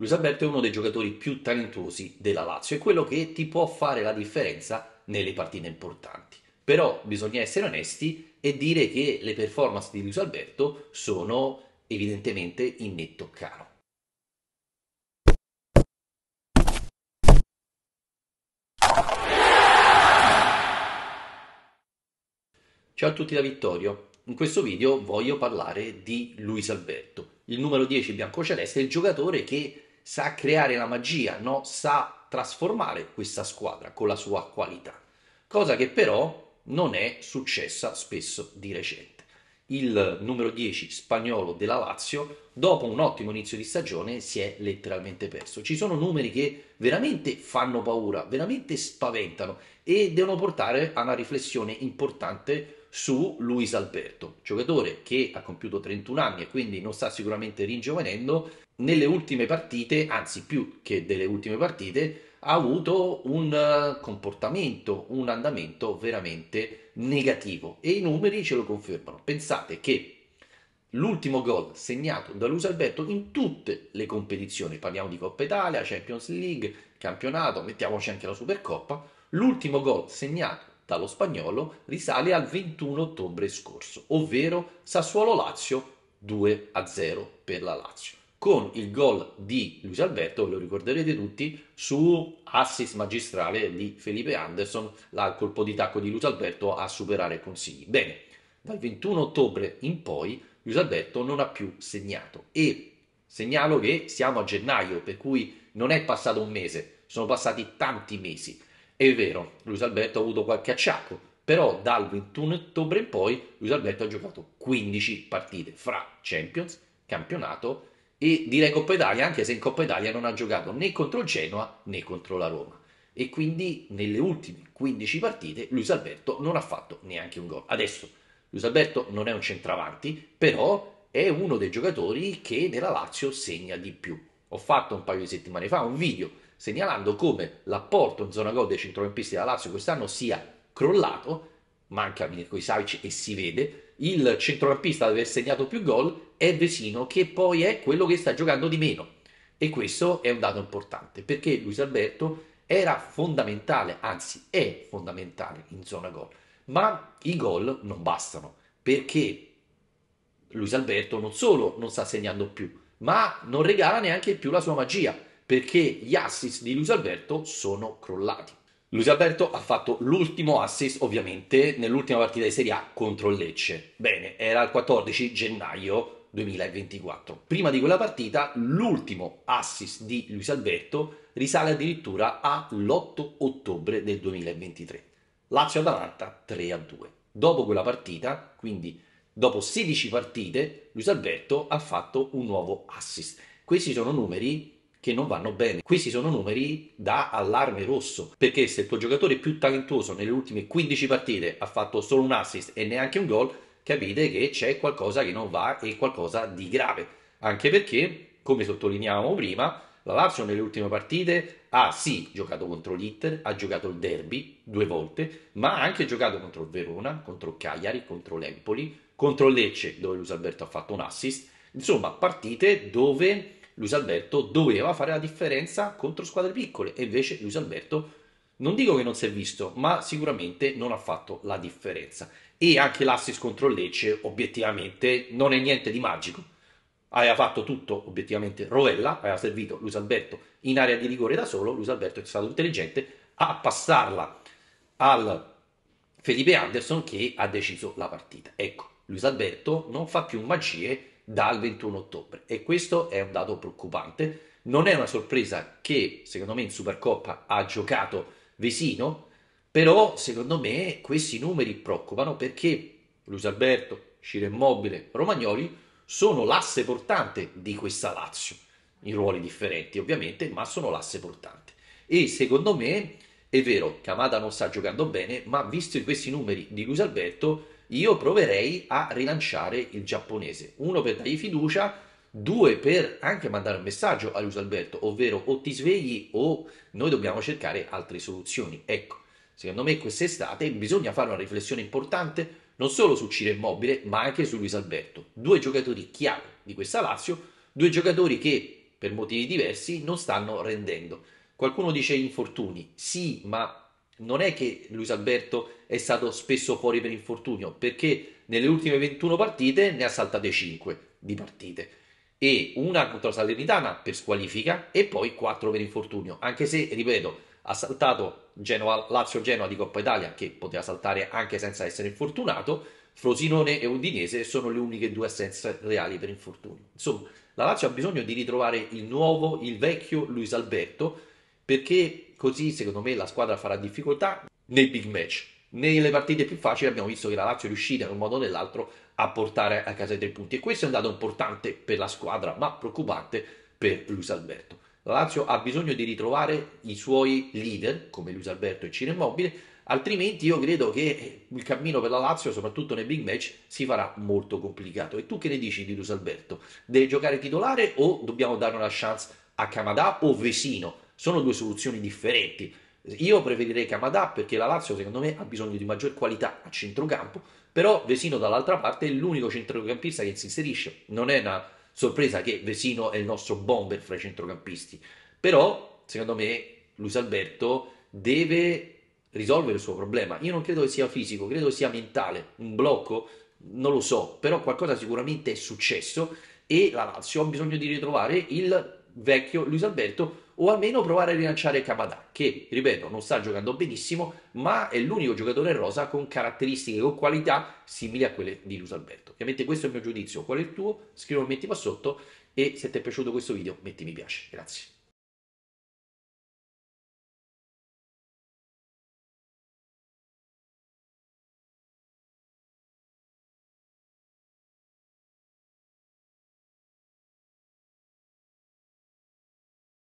Luis Alberto è uno dei giocatori più talentuosi della Lazio, è quello che ti può fare la differenza nelle partite importanti. Però bisogna essere onesti e dire che le performance di Luis Alberto sono evidentemente in netto calo. Ciao a tutti da Vittorio, in questo video voglio parlare di Luis Alberto, il numero 10 biancoceleste, il giocatore che sa creare la magia, no? sa trasformare questa squadra con la sua qualità, cosa che però non è successa spesso di recente il numero 10 spagnolo della Lazio, dopo un ottimo inizio di stagione si è letteralmente perso. Ci sono numeri che veramente fanno paura, veramente spaventano e devono portare a una riflessione importante su Luis Alberto, giocatore che ha compiuto 31 anni e quindi non sta sicuramente ringiovanendo. Nelle ultime partite, anzi più che delle ultime partite, ha avuto un eh, comportamento, un andamento veramente negativo e i numeri ce lo confermano. Pensate che l'ultimo gol segnato da Luis Alberto in tutte le competizioni, parliamo di Coppa Italia, Champions League, campionato, mettiamoci anche la Supercoppa, l'ultimo gol segnato dallo spagnolo risale al 21 ottobre scorso, ovvero Sassuolo-Lazio 2-0 per la Lazio con il gol di Luis Alberto, lo ricorderete tutti, su assist magistrale di Felipe Anderson, il colpo di tacco di Luis Alberto a superare Consigli. Bene, dal 21 ottobre in poi Luis Alberto non ha più segnato e segnalo che siamo a gennaio, per cui non è passato un mese, sono passati tanti mesi. È vero, Luis Alberto ha avuto qualche acciacco, però dal 21 ottobre in poi Luis Alberto ha giocato 15 partite fra Champions, campionato e e direi Coppa Italia anche se in Coppa Italia non ha giocato né contro il Genoa né contro la Roma e quindi nelle ultime 15 partite Luis Alberto non ha fatto neanche un gol. Adesso Luis Alberto non è un centravanti, però è uno dei giocatori che nella Lazio segna di più. Ho fatto un paio di settimane fa un video segnalando come l'apporto in zona gol dei centrocampisti della Lazio quest'anno sia crollato, manca Mirko Isavic e si vede, il centrocampista ad aver segnato più gol è Vesino, che poi è quello che sta giocando di meno. E questo è un dato importante perché Luis Alberto era fondamentale, anzi è fondamentale in zona gol. Ma i gol non bastano perché Luis Alberto non solo non sta segnando più, ma non regala neanche più la sua magia perché gli assist di Luis Alberto sono crollati. Luis Alberto ha fatto l'ultimo assist ovviamente nell'ultima partita di Serie A contro il Lecce. Bene, era il 14 gennaio 2024. Prima di quella partita l'ultimo assist di Luis Alberto risale addirittura all'8 ottobre del 2023. Lazio Atalanta 3 2. Dopo quella partita, quindi dopo 16 partite, Luis Alberto ha fatto un nuovo assist. Questi sono numeri che non vanno bene. Questi sono numeri da allarme rosso, perché se il tuo giocatore più talentuoso nelle ultime 15 partite ha fatto solo un assist e neanche un gol, capite che c'è qualcosa che non va e qualcosa di grave. Anche perché, come sottolineavamo prima, la Lazio nelle ultime partite ha sì giocato contro l'Inter, ha giocato il derby due volte, ma ha anche giocato contro il Verona, contro Cagliari, contro l'Empoli, contro Lecce, dove Luis Alberto ha fatto un assist. Insomma, partite dove Luis Alberto doveva fare la differenza contro squadre piccole e invece Luis Alberto non dico che non si è visto, ma sicuramente non ha fatto la differenza. E anche l'assist contro Lecce, obiettivamente, non è niente di magico. Aveva fatto tutto, obiettivamente, Rovella, aveva servito Luis Alberto in area di rigore da solo, Luis Alberto è stato intelligente a passarla al Felipe Anderson che ha deciso la partita. Ecco, Luis Alberto non fa più magie dal 21 ottobre e questo è un dato preoccupante. Non è una sorpresa che secondo me in Supercoppa ha giocato Vesino, però secondo me questi numeri preoccupano perché Luis Alberto, Ciro Immobile, Romagnoli sono l'asse portante di questa Lazio, in ruoli differenti ovviamente, ma sono l'asse portante. E secondo me è vero, Camada non sta giocando bene, ma visto questi numeri di Luis Alberto io proverei a rilanciare il giapponese. Uno per dargli fiducia, due per anche mandare un messaggio a Luis Alberto, ovvero o ti svegli o noi dobbiamo cercare altre soluzioni. Ecco, secondo me quest'estate bisogna fare una riflessione importante non solo su Ciro Immobile, ma anche su Luis Alberto, due giocatori chiave di questa Lazio, due giocatori che per motivi diversi non stanno rendendo. Qualcuno dice infortuni, sì, ma non è che Luis Alberto è stato spesso fuori per infortunio, perché nelle ultime 21 partite ne ha saltate 5 di partite e una contro la Salernitana per squalifica e poi 4 per infortunio, anche se, ripeto, ha saltato Genoa, Lazio-Genoa di Coppa Italia, che poteva saltare anche senza essere infortunato, Frosinone e Udinese sono le uniche due assenze reali per infortunio. Insomma, la Lazio ha bisogno di ritrovare il nuovo, il vecchio Luis Alberto, perché così secondo me la squadra farà difficoltà nei big match. Nelle partite più facili abbiamo visto che la Lazio è riuscita in un modo o nell'altro a portare a casa i tre punti e questo è un dato importante per la squadra ma preoccupante per Luis Alberto. La Lazio ha bisogno di ritrovare i suoi leader come Luis Alberto e Ciro Immobile altrimenti io credo che il cammino per la Lazio, soprattutto nei big match, si farà molto complicato. E tu che ne dici di Luis Alberto? Deve giocare titolare o dobbiamo dare una chance a Camadà o Vesino? Sono due soluzioni differenti. Io preferirei Camadà perché la Lazio, secondo me, ha bisogno di maggior qualità a centrocampo, però Vesino dall'altra parte è l'unico centrocampista che si inserisce. Non è una sorpresa che Vesino è il nostro bomber fra i centrocampisti, però, secondo me, Luis Alberto deve risolvere il suo problema. Io non credo che sia fisico, credo che sia mentale, un blocco, non lo so, però qualcosa sicuramente è successo e la Lazio ha bisogno di ritrovare il vecchio Luis Alberto o almeno provare a rilanciare Kamadà, che, ripeto, non sta giocando benissimo, ma è l'unico giocatore rosa con caratteristiche, con qualità simili a quelle di Luis Alberto. Ovviamente questo è il mio giudizio, qual è il tuo? Scrivimi, metti qua sotto e se ti è piaciuto questo video metti mi piace. Grazie.